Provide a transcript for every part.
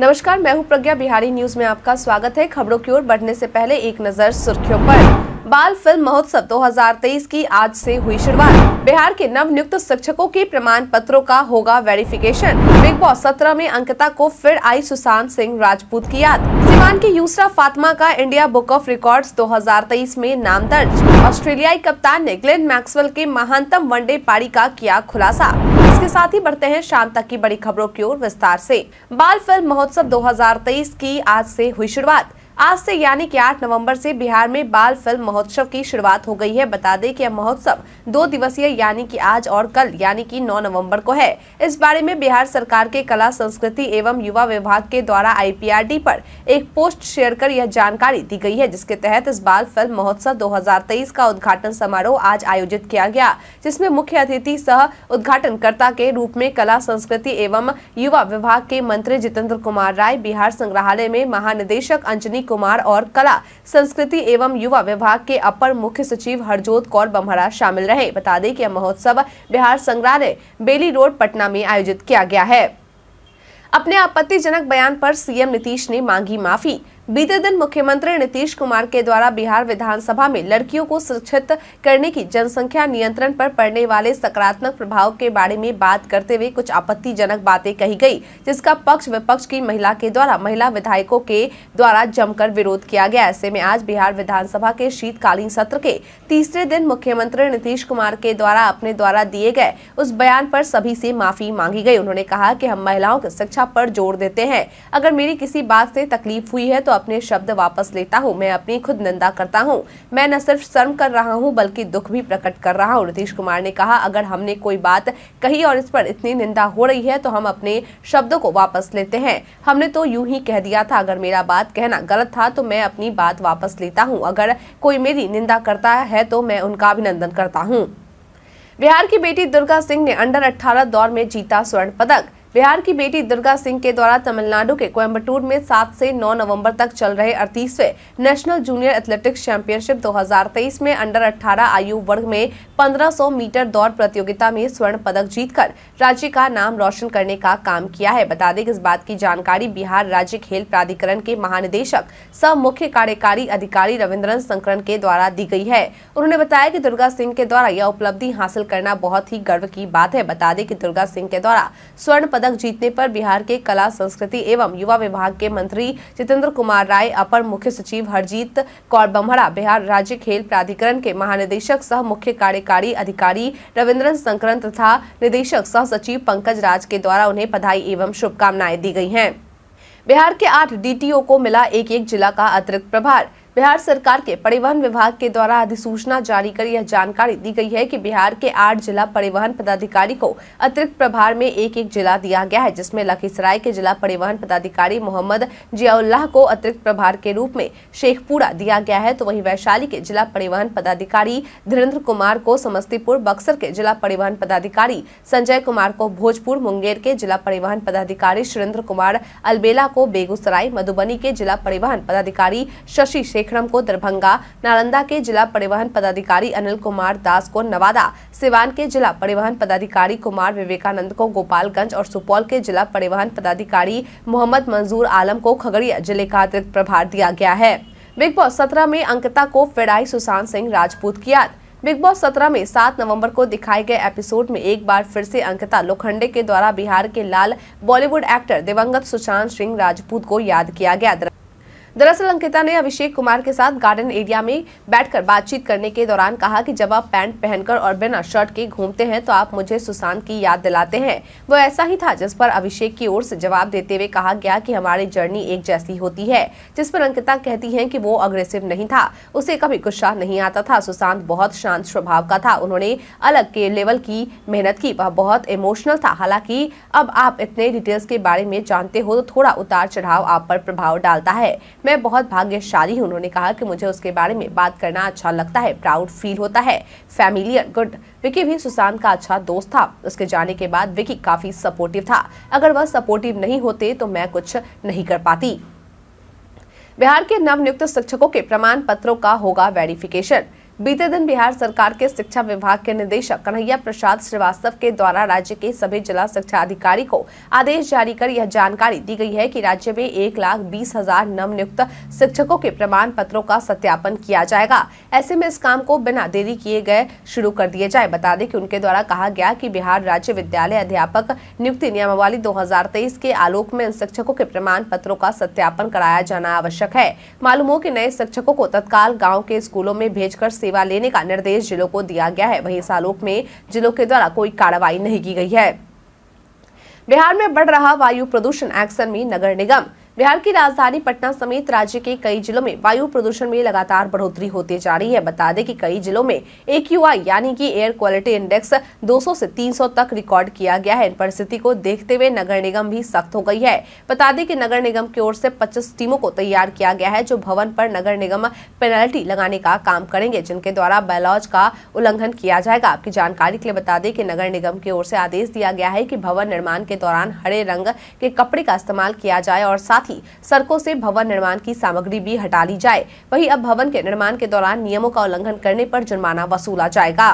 नमस्कार मैं हूं प्रज्ञा बिहारी न्यूज में आपका स्वागत है खबरों की ओर बढ़ने से पहले एक नजर सुर्खियों पर बाल फिल्म महोत्सव 2023 की आज से हुई शुरुआत बिहार के नव नियुक्त शिक्षकों के प्रमाण पत्रों का होगा वेरिफिकेशन बिग बॉस सत्रह में अंकिता को फिर आई सुशांत सिंह राजपूत की याद सिवान की यूसरा फातिमा का इंडिया बुक ऑफ रिकॉर्ड्स 2023 में नाम दर्ज ऑस्ट्रेलियाई कप्तान ने ग्लेन मैक्सवेल के महानतम वनडे पारी का किया खुलासा इसके साथ ही बढ़ते हैं शाम तक की बड़ी खबरों की ओर विस्तार से बाल फिल्म महोत्सव 2023 की आज से हुई शुरुआत आज से यानी कि 8 नवंबर से बिहार में बाल फिल्म महोत्सव की शुरुआत हो गई है बता दें कि यह महोत्सव दो दिवसीय यानी कि आज और कल यानी कि 9 नवंबर को है इस बारे में बिहार सरकार के कला संस्कृति एवं युवा विभाग के द्वारा आईपीआरडी पर एक पोस्ट शेयर कर यह जानकारी दी गई है जिसके तहत इस बाल फिल्म महोत्सव दो का उद्घाटन समारोह आज आयोजित किया गया जिसमे मुख्य अतिथि सह उद्घाटनकर्ता के रूप में कला संस्कृति एवं युवा विभाग के मंत्री जितेंद्र कुमार राय बिहार संग्रहालय में महानिदेशक अंजनी कुमार और कला संस्कृति एवं युवा विभाग के अपर मुख्य सचिव हरजोत कौर बम्हरा शामिल रहे बता दें कि यह महोत्सव बिहार संग्रहालय बेली रोड पटना में आयोजित किया गया है अपने आपत्तिजनक बयान पर सीएम नीतीश ने मांगी माफी बीते दिन मुख्यमंत्री नीतीश कुमार के द्वारा बिहार विधानसभा में लड़कियों को शिक्षित करने की जनसंख्या नियंत्रण पर पड़ने वाले सकारात्मक प्रभाव के बारे में बात करते हुए कुछ आपत्तिजनक बातें कही गई जिसका पक्ष विपक्ष की महिला के द्वारा महिला विधायकों के द्वारा जमकर विरोध किया गया ऐसे में आज बिहार विधानसभा के शीतकालीन सत्र के तीसरे दिन मुख्यमंत्री नीतीश कुमार के द्वारा अपने द्वारा दिए गए उस बयान पर सभी से माफी मांगी गई उन्होंने कहा की हम महिलाओं की शिक्षा पर जोर देते हैं अगर मेरी किसी बात से तकलीफ हुई है तो अपने शब्द वापस लेता हूँ मैं अपनी खुद निंदा करता हूँ मैं न सिर्फ शर्म कर रहा हूँ बल्कि दुख भी प्रकट कर रहा हूँ नीतीश कुमार ने कहा अगर हमने कोई बात कही और इस पर इतनी निंदा हो रही है तो हम अपने शब्दों को वापस लेते हैं हमने तो यूं ही कह दिया था अगर मेरा बात कहना गलत था तो मैं अपनी बात वापस लेता हूँ अगर कोई मेरी निंदा करता है तो मैं उनका अभिनंदन करता हूँ बिहार की बेटी दुर्गा सिंह ने अंडर 18 दौर में जीता स्वर्ण पदक बिहार की बेटी दुर्गा सिंह के द्वारा तमिलनाडु के कोयम्बटूर में 7 से 9 नवंबर तक चल रहे अड़तीसवे नेशनल जूनियर एथलेटिक्स चैंपियनशिप 2023 में अंडर 18 आयु वर्ग में 1500 मीटर दौड़ प्रतियोगिता में स्वर्ण पदक जीतकर राज्य का नाम रोशन करने का काम किया है बता दें कि इस बात की जानकारी बिहार राज्य खेल प्राधिकरण के महानिदेशक स मुख्य कार्यकारी अधिकारी रविन्द्रन संकरण के द्वारा दी गयी है उन्होंने बताया की दुर्गा सिंह के द्वारा यह उपलब्धि हासिल करना बहुत ही गर्व की बात है बता दें की दुर्गा सिंह के द्वारा स्वर्ण पदक पदक जीतने पर बिहार के कला संस्कृति एवं युवा विभाग के मंत्री जितेंद्र कुमार राय अपर मुख्य सचिव हरजीत कौर बम्हरा बिहार राज्य खेल प्राधिकरण के महानिदेशक सह मुख्य कार्यकारी अधिकारी रविन्द्र संकरण तथा निदेशक सह सचिव पंकज राज के द्वारा उन्हें बधाई एवं शुभकामनाएं दी गई है बिहार के आठ डीटीओ को मिला एक एक जिला का अतिरिक्त प्रभार बिहार सरकार के परिवहन विभाग के द्वारा अधिसूचना जारी कर यह जानकारी दी गई है कि बिहार के आठ जिला परिवहन पदाधिकारी को अतिरिक्त प्रभार में एक एक जिला दिया गया है जिसमें लखीसराय के जिला परिवहन पदाधिकारी मोहम्मद जियाउल्लाह को अतिरिक्त प्रभार के रूप में शेखपुरा दिया गया है तो वहीं वैशाली के जिला परिवहन पदाधिकारी धीरेन्द्र कुमार को समस्तीपुर बक्सर के जिला परिवहन पदाधिकारी संजय कुमार को भोजपुर मुंगेर के जिला परिवहन पदाधिकारी सुरेंद्र कुमार अलबेला को बेगूसराय मधुबनी के जिला परिवहन पदाधिकारी शशि शेख कार्यक्रम को दरभंगा नालंदा के जिला परिवहन पदाधिकारी अनिल कुमार दास को नवादा सिवान के जिला परिवहन पदाधिकारी कुमार विवेकानंद को गोपालगंज और सुपौल के जिला परिवहन पदाधिकारी मोहम्मद मंजूर आलम को खगड़िया जिले का अतिरिक्त प्रभार दिया गया है बिग बॉस सत्रह में अंकिता को फिराई सुशांत सिंह राजपूत की याद बिग बॉस सत्रह में सात नवंबर को दिखाए गए एपिसोड में एक बार फिर से अंकिता लोखंडे के द्वारा बिहार के लाल बॉलीवुड एक्टर दिवंगत सुशांत सिंह राजपूत को याद किया गया दरअसल अंकिता ने अभिषेक कुमार के साथ गार्डन एरिया में बैठकर बातचीत करने के दौरान कहा कि जब आप पैंट पहनकर और बिना शर्ट के घूमते हैं तो आप मुझे सुशांत की याद दिलाते हैं वो ऐसा ही था जिस पर अभिषेक की ओर से जवाब देते हुए कहा गया कि हमारी जर्नी एक जैसी होती है जिस पर अंकिता कहती है की वो अग्रेसिव नहीं था उसे कभी गुस्सा नहीं आता था सुशांत बहुत शांत स्वभाव का था उन्होंने अलग के लेवल की मेहनत की वह बहुत इमोशनल था हालांकि अब आप इतने डिटेल्स के बारे में जानते हो तो थोड़ा उतार चढ़ाव आप पर प्रभाव डालता है मैं बहुत भाग्यशाली हूँ उन्होंने कहा कि मुझे उसके बारे में बात करना अच्छा लगता है प्राउड फील होता है फैमिलियर गुड विकी भी सुशांत का अच्छा दोस्त था उसके जाने के बाद विकी काफी सपोर्टिव था अगर वह सपोर्टिव नहीं होते तो मैं कुछ नहीं कर पाती बिहार के नवनियुक्त शिक्षकों के प्रमाण पत्रों का होगा वेरिफिकेशन बीते दिन बिहार सरकार के शिक्षा विभाग के निदेशक कन्हैया प्रसाद श्रीवास्तव के द्वारा राज्य के सभी जिला शिक्षा अधिकारी को आदेश जारी कर यह जानकारी दी गई है कि राज्य में एक लाख बीस हजार नव नियुक्त शिक्षकों के प्रमाण पत्रों का सत्यापन किया जाएगा ऐसे में इस काम को बिना देरी किए गए शुरू कर दिए जाए बता दें की उनके द्वारा कहा गया की बिहार राज्य विद्यालय अध्यापक नियुक्ति नियमावली दो के आलोक में इन शिक्षकों के प्रमाण पत्रों का सत्यापन कराया जाना आवश्यक है मालूम हो की नए शिक्षकों को तत्काल गाँव के स्कूलों में भेजकर सेवा लेने का निर्देश जिलों को दिया गया है वहीं इस आलोक में जिलों के द्वारा कोई कार्रवाई नहीं की गई है बिहार में बढ़ रहा वायु प्रदूषण एक्शन में नगर निगम बिहार की राजधानी पटना समेत राज्य के कई जिलों में वायु प्रदूषण में लगातार बढ़ोतरी होती जा रही है बता दें कि कई जिलों में ए यानी कि एयर क्वालिटी इंडेक्स 200 से 300 तक रिकॉर्ड किया गया है इन परिस्थिति को देखते हुए नगर निगम भी सख्त हो गई है बता दें कि नगर निगम की ओर से पच्चीस टीमों को तैयार किया गया है जो भवन पर नगर निगम पेनल्टी लगाने का काम करेंगे जिनके द्वारा बैलॉज का उल्लंघन किया जाएगा आपकी जानकारी के लिए बता दें कि नगर निगम की ओर से आदेश दिया गया है कि भवन निर्माण के दौरान हरे रंग के कपड़े का इस्तेमाल किया जाए और साथ साथ ही सड़कों से भवन निर्माण की सामग्री भी हटा ली जाए वही अब भवन के निर्माण के दौरान नियमों का उल्लंघन करने पर जुर्माना वसूला जाएगा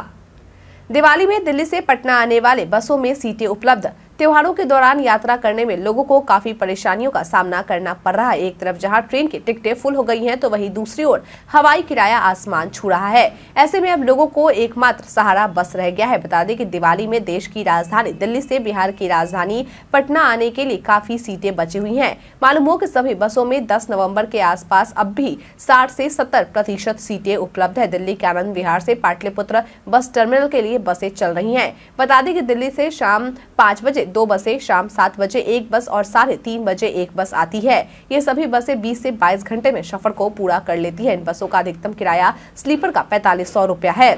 दिवाली में दिल्ली से पटना आने वाले बसों में सीटें उपलब्ध त्योहारों के दौरान यात्रा करने में लोगों को काफी परेशानियों का सामना करना पड़ रहा है एक तरफ जहां ट्रेन की टिकटें फुल हो गई हैं तो वहीं दूसरी ओर हवाई किराया आसमान छू रहा है ऐसे में अब लोगों को एकमात्र सहारा बस रह गया है बता दें कि दिवाली में देश की राजधानी दिल्ली से बिहार की राजधानी पटना आने के लिए काफी सीटें बची हुई है मालूम हो की सभी बसों में दस नवम्बर के पास अब भी साठ से सत्तर प्रतिशत सीटें उपलब्ध है दिल्ली के आनंद विहार से पाटलिपुत्र बस टर्मिनल के लिए बसे चल रही है बता दें की दिल्ली से शाम पाँच बजे से दो बसें शाम सात बजे एक बस और साढ़े तीन बजे एक बस आती है ये सभी बसें 20 से 22 घंटे में सफर को पूरा कर लेती है इन बसों का अधिकतम किराया स्लीपर का पैतालीस सौ रुपया है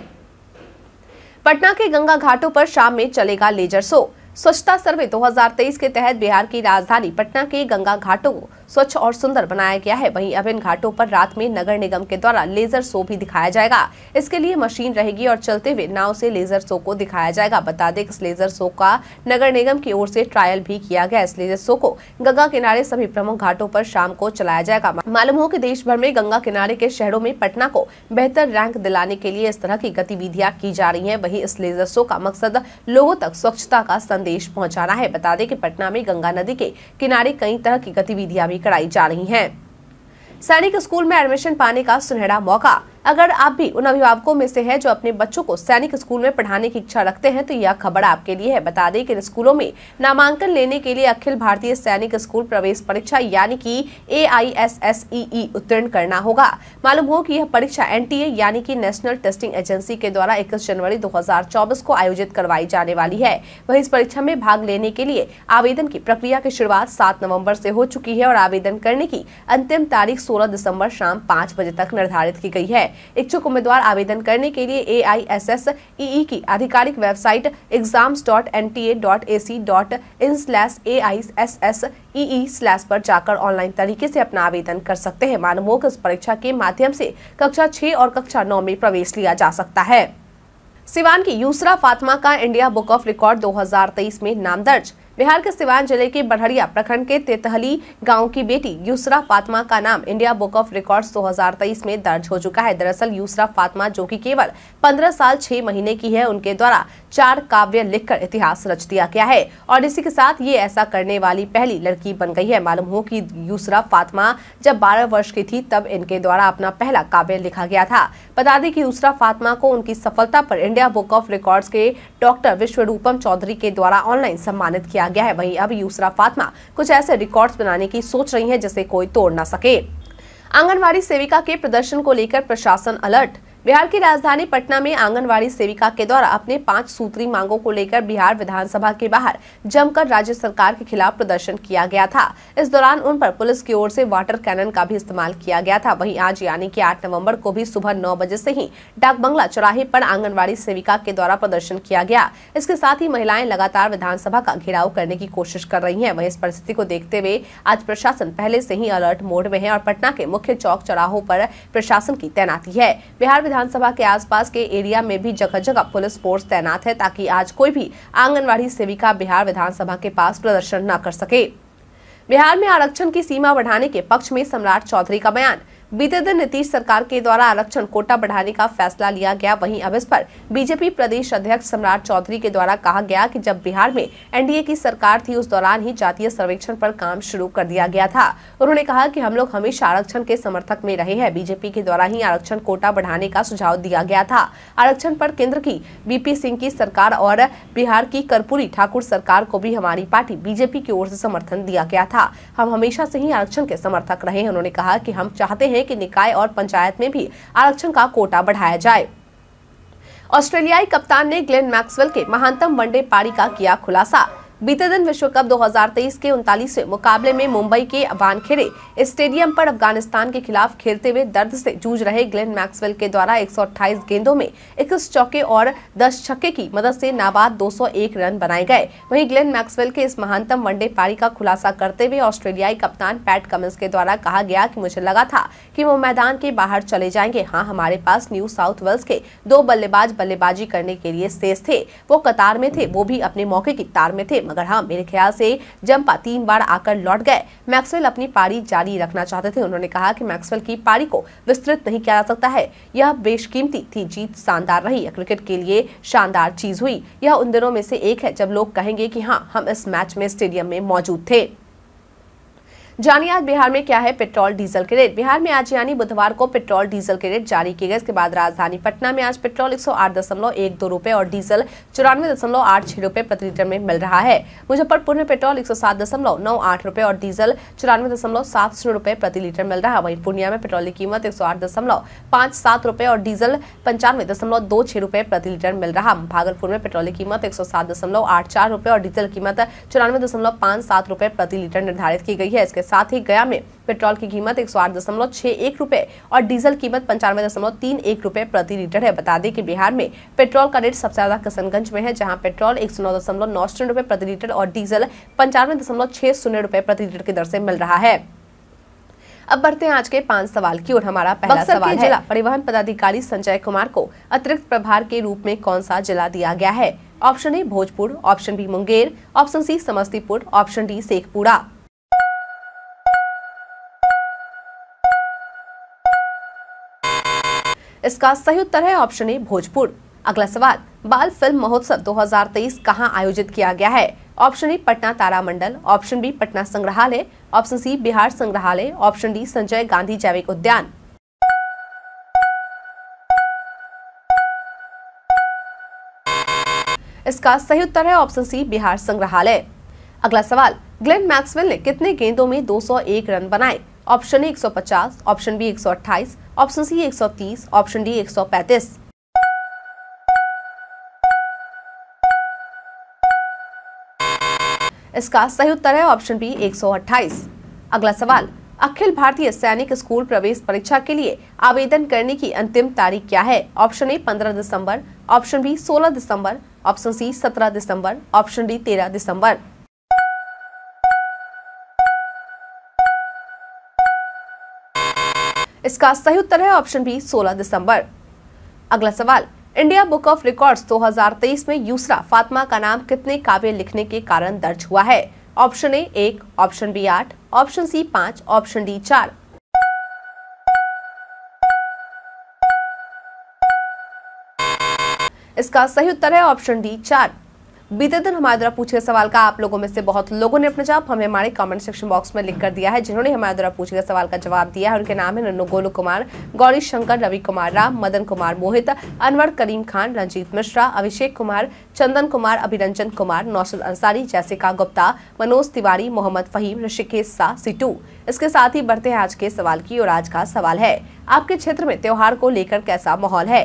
पटना के गंगा घाटों पर शाम में चलेगा लेजर शो स्वच्छता सर्वे 2023 के तहत बिहार की राजधानी पटना के गंगा घाटों स्वच्छ और सुंदर बनाया गया है वहीं इन घाटों पर रात में नगर निगम के द्वारा लेजर शो भी दिखाया जाएगा इसके लिए मशीन रहेगी और चलते हुए नाव से लेजर शो को दिखाया जाएगा बता दें इस लेजर शो का नगर निगम की ओर से ट्रायल भी किया गया इस लेजर शो को गंगा किनारे सभी प्रमुख घाटों पर शाम को चलाया जाएगा मालूम हो की देश भर में गंगा किनारे के शहरों में पटना को बेहतर रैंक दिलाने के लिए इस तरह की गतिविधियाँ की जा रही है वही इस लेजर शो का मकसद लोगों तक स्वच्छता का संदेश पहुँचाना है बता दें की पटना में गंगा नदी के किनारे कई तरह की गतिविधियां कराई जा रही है सैनिक स्कूल में एडमिशन पाने का सुनहरा मौका अगर आप भी उन अभिभावकों में से हैं जो अपने बच्चों को सैनिक स्कूल में पढ़ाने की इच्छा रखते हैं तो यह खबर आपके लिए है बता दें कि इन स्कूलों में नामांकन लेने के लिए अखिल भारतीय सैनिक स्कूल प्रवेश परीक्षा यानी कि ए e e उत्तीर्ण करना होगा मालूम हो कि यह परीक्षा एन यानी कि नेशनल टेस्टिंग एजेंसी के द्वारा इक्कीस जनवरी दो को आयोजित करवाई जाने वाली है वही इस परीक्षा में भाग लेने के लिए आवेदन की प्रक्रिया की शुरुआत सात नवम्बर से हो चुकी है और आवेदन करने की अंतिम तारीख सोलह दिसम्बर शाम पाँच बजे तक निर्धारित की गई है इच्छुक उम्मीदवार आवेदन करने के लिए ए आई e e की आधिकारिक वेबसाइट एग्जाम्स e पर जाकर ऑनलाइन तरीके से अपना आवेदन कर सकते हैं मानमोहक इस परीक्षा के माध्यम से कक्षा छह और कक्षा नौ में प्रवेश लिया जा सकता है सिवान की यूसरा फातिमा का इंडिया बुक ऑफ रिकॉर्ड 2023 में नाम दर्ज बिहार के सिवान जिले के बढ़रिया प्रखंड के तेतहली गांव की बेटी यूसरा फातमा का नाम इंडिया बुक ऑफ रिकॉर्ड्स 2023 में दर्ज हो चुका है दरअसल यूसरा फातमा जो कि केवल 15 साल 6 महीने की है उनके द्वारा चार काव्य लिखकर इतिहास रच दिया गया है और इसी के साथ ये ऐसा करने वाली पहली लड़की बन गई है मालूम हो की यूसरा फातमा जब बारह वर्ष की थी तब इनके द्वारा अपना पहला काव्य लिखा गया था बता दें की यूसरा फातमा को उनकी सफलता पर इंडिया बुक ऑफ रिकॉर्ड्स के डॉक्टर विश्व चौधरी के द्वारा ऑनलाइन सम्मानित किया किया गया है वहीं अब यूसरा फातमा कुछ ऐसे रिकॉर्ड्स बनाने की सोच रही है जिसे कोई तोड़ ना सके आंगनबाड़ी सेविका के प्रदर्शन को लेकर प्रशासन अलर्ट बिहार की राजधानी पटना में आंगनवाड़ी सेविका के द्वारा अपने पांच सूत्री मांगों को लेकर बिहार विधानसभा के बाहर जमकर राज्य सरकार के खिलाफ प्रदर्शन किया गया था इस दौरान उन पर पुलिस की ओर से वाटर कैनन का भी इस्तेमाल किया गया था वहीं आज यानी कि 8 नवंबर को भी सुबह नौ बजे से ही डाक बंगला चौराहे पर आंगनबाड़ी सेविका के द्वारा प्रदर्शन किया गया इसके साथ ही महिलाएं लगातार विधानसभा का घेराव करने की कोशिश कर रही है वही इस परिस्थिति को देखते हुए आज प्रशासन पहले से ही अलर्ट मोड में है और पटना के मुख्य चौक चौराहों पर प्रशासन की तैनाती है बिहार विधानसभा के आसपास के एरिया में भी जगह जगह पुलिस फोर्स तैनात है ताकि आज कोई भी आंगनबाड़ी सेविका बिहार विधानसभा के पास प्रदर्शन न कर सके बिहार में आरक्षण की सीमा बढ़ाने के पक्ष में सम्राट चौधरी का बयान बीते दिन नीतीश सरकार के द्वारा आरक्षण कोटा बढ़ाने का फैसला लिया गया वहीं अब इस पर बीजेपी प्रदेश अध्यक्ष सम्राट चौधरी के द्वारा कहा गया कि जब बिहार में एनडीए की सरकार थी उस दौरान ही जातीय सर्वेक्षण पर काम शुरू कर दिया गया था उन्होंने कहा कि हम लोग हमेशा आरक्षण के समर्थक में रहे हैं बीजेपी के द्वारा ही आरक्षण कोटा बढ़ाने का सुझाव दिया गया था आरक्षण आरोप केंद्र की बीपी सिंह की सरकार और बिहार की कर्पूरी ठाकुर सरकार को भी हमारी पार्टी बीजेपी की ओर ऐसी समर्थन दिया गया था हम हमेशा ऐसी ही आरक्षण के समर्थक रहे उन्होंने कहा की हम चाहते है कि निकाय और पंचायत में भी आरक्षण का कोटा बढ़ाया जाए ऑस्ट्रेलियाई कप्तान ने ग्लेन मैक्सवेल के महानतम वनडे पारी का किया खुलासा बीते दिन विश्व कप 2023 के उनतालीसवें मुकाबले में मुंबई के वानखेड़े स्टेडियम पर अफगानिस्तान के खिलाफ खेलते हुए दर्द से जूझ रहे ग्लेन मैक्सवेल के द्वारा 128 गेंदों में इक्कीस चौके और 10 छक्के की मदद से नाबाद 201 रन बनाए गए वहीं ग्लेन मैक्सवेल के इस महानतम वनडे पारी का खुलासा करते हुए ऑस्ट्रेलियाई कप्तान पैट कमिंस के द्वारा कहा गया की मुझे लगा था की वो मैदान के बाहर चले जाएंगे हाँ हमारे पास न्यू साउथ वेल्स के दो बल्लेबाज बल्लेबाजी करने के लिए शेष थे वो कतार में थे वो भी अपने मौके की तार में थे मगर हाँ मेरे ख्याल से जंपा तीन बार आकर लौट गए मैक्सवेल अपनी पारी जारी रखना चाहते थे उन्होंने कहा कि मैक्सवेल की पारी को विस्तृत नहीं किया जा सकता है यह बेशकीमती थी जीत शानदार रही क्रिकेट के लिए शानदार चीज हुई यह उन दिनों में से एक है जब लोग कहेंगे की हाँ हम इस मैच में स्टेडियम में मौजूद थे जानिए आज बिहार में क्या है पेट्रोल डीजल के रेट बिहार में आज यानी बुधवार को पेट्रोल डीजल के रेट जारी किए गए इसके बाद राजधानी पटना में आज पेट्रोल एक सौ आठ दशमलव एक दो रुपये और डीजल चौरानवे दशमलव आठ छह रुपये प्रति लीटर में मिल रहा है मुजफ्फरपुर में पेट्रोल एक सौ सात दशमलव नौ आठ रुपये और डीजल चौरानवे दशमलव सात शून्य रुपये प्रति लीटर मिल रहा है वहीं पूर्णिया में पेट्रोल की कीमत एक सौ आठ दशमलव पाँच सात रुपये और डीजल पंचानवे दशमलव दो छह रुपये प्रति लीटर मिल रहा भागलपुर में पेट्रोल की कीमत एक सौ सात दशमलव आठ चार रुपये और डीजल कीमत चौरानवे दशमलव पांच सात रुपये प्रति लीटर निर्धारित की गई है इसके साथ ही गया में पेट्रोल की कीमत एक सौ आठ दशमलव छह एक और डीजल कीमत पंचानवे दशमलव तीन एक रुपए प्रति लीटर है बता दें कि बिहार में पेट्रोल का रेट सबसे ज्यादा किशनगंज में है जहां पेट्रोल एक सौ नौ दशमलव नौ शून्य रुपए प्रति लीटर और डीजल पंचानवे दशमलव छह शून्य रुपए प्रति लीटर की दर से मिल रहा है अब बढ़ते हैं आज के पांच सवाल की ओर हमारा पहला सवाल जिला परिवहन पदाधिकारी संजय कुमार को अतिरिक्त प्रभार के रूप में कौन सा जिला दिया गया है option A Bhojpur option B Munger option C Samastipur option D Sheikhpura इसका सही उत्तर है ऑप्शन ए भोजपुर अगला सवाल बाल फिल्म महोत्सव 2023 कहां आयोजित किया गया है ऑप्शन ए पटना तारामंडल ऑप्शन बी पटना संग्रहालय ऑप्शन सी बिहार संग्रहालय ऑप्शन डी संजय गांधी जैविक उद्यान इसका सही उत्तर है ऑप्शन सी बिहार संग्रहालय अगला सवाल ग्लेन मैक्सवेल ने कितने गेंदों में 201 रन बनाए option A 150, option B option C 130, option D 135। इसका सही उत्तर है ऑप्शन बी 128। अगला सवाल अखिल भारतीय सैनिक स्कूल प्रवेश परीक्षा के लिए आवेदन करने की अंतिम तारीख क्या है ऑप्शन ए 15 दिसंबर ऑप्शन बी 16 दिसंबर ऑप्शन सी 17 दिसंबर ऑप्शन डी 13 दिसंबर इसका सही उत्तर है ऑप्शन बी 16 दिसंबर अगला सवाल इंडिया बुक ऑफ रिकॉर्ड्स 2023 में यूसरा फातिमा का नाम कितने काव्य लिखने के कारण दर्ज हुआ है ऑप्शन ए एक ऑप्शन बी आठ ऑप्शन सी पांच ऑप्शन डी चार इसका सही उत्तर है ऑप्शन डी चार बीते दिन हमारे द्वारा पूछे गए सवाल का आप लोगों में से बहुत लोगों ने अपना जवाब हमें हमारे कमेंट सेक्शन बॉक्स में लिख कर दिया है जिन्होंने हमारे द्वारा पूछे गए सवाल का जवाब दिया है उनके नाम है नन्नू गोलू कुमार गौरी शंकर रवि कुमार राम मदन कुमार मोहित अनवर करीम खान रंजीत मिश्रा अभिषेक कुमार चंदन कुमार अभिरंजन कुमार नौसल अंसारी जैसिका गुप्ता मनोज तिवारी मोहम्मद फहीम ऋषिकेश सा सिटू इसके साथ ही बढ़ते हैं आज के सवाल की और आज का सवाल है आपके क्षेत्र में त्योहार को लेकर कैसा माहौल है